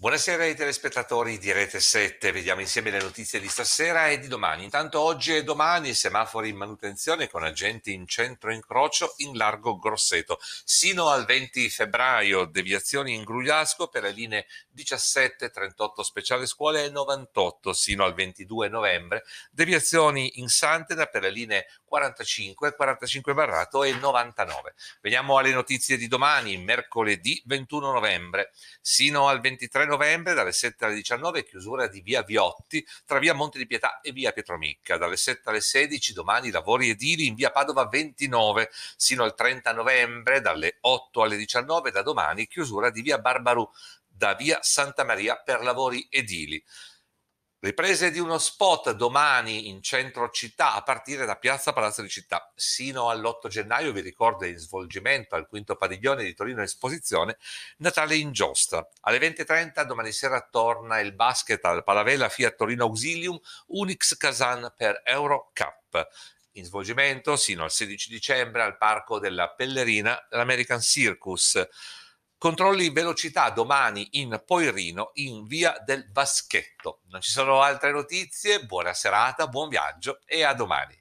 Buonasera ai telespettatori di Rete 7, vediamo insieme le notizie di stasera e di domani. Intanto oggi e domani semafori in manutenzione con agenti in centro incrocio in largo Grosseto. Sino al 20 febbraio deviazioni in Grugliasco per le linee 17, 38 speciale scuole e 98 sino al 22 novembre, deviazioni in Santena per le linee 45, 45 barrato e 99. Veniamo alle notizie di domani, mercoledì 21 novembre, sino al 23 novembre dalle 7 alle 19 chiusura di via Viotti tra via Monte di Pietà e via Pietromicca, dalle 7 alle 16 domani lavori edili in via Padova 29, sino al 30 novembre dalle 8 alle 19 da domani chiusura di via Barbaru da via Santa Maria per lavori edili. Riprese di uno spot domani in centro città a partire da Piazza Palazzo di Città sino all'8 gennaio, vi ricordo, in svolgimento al quinto padiglione di Torino Esposizione Natale in giostra. Alle 20.30 domani sera torna il basket al Palavela Fiat Torino Auxilium Unix Kazan per Euro Cup. In svolgimento sino al 16 dicembre al Parco della Pellerina l'American Circus. Controlli velocità domani in Poirino in via del Vaschetto. Non ci sono altre notizie, buona serata, buon viaggio e a domani.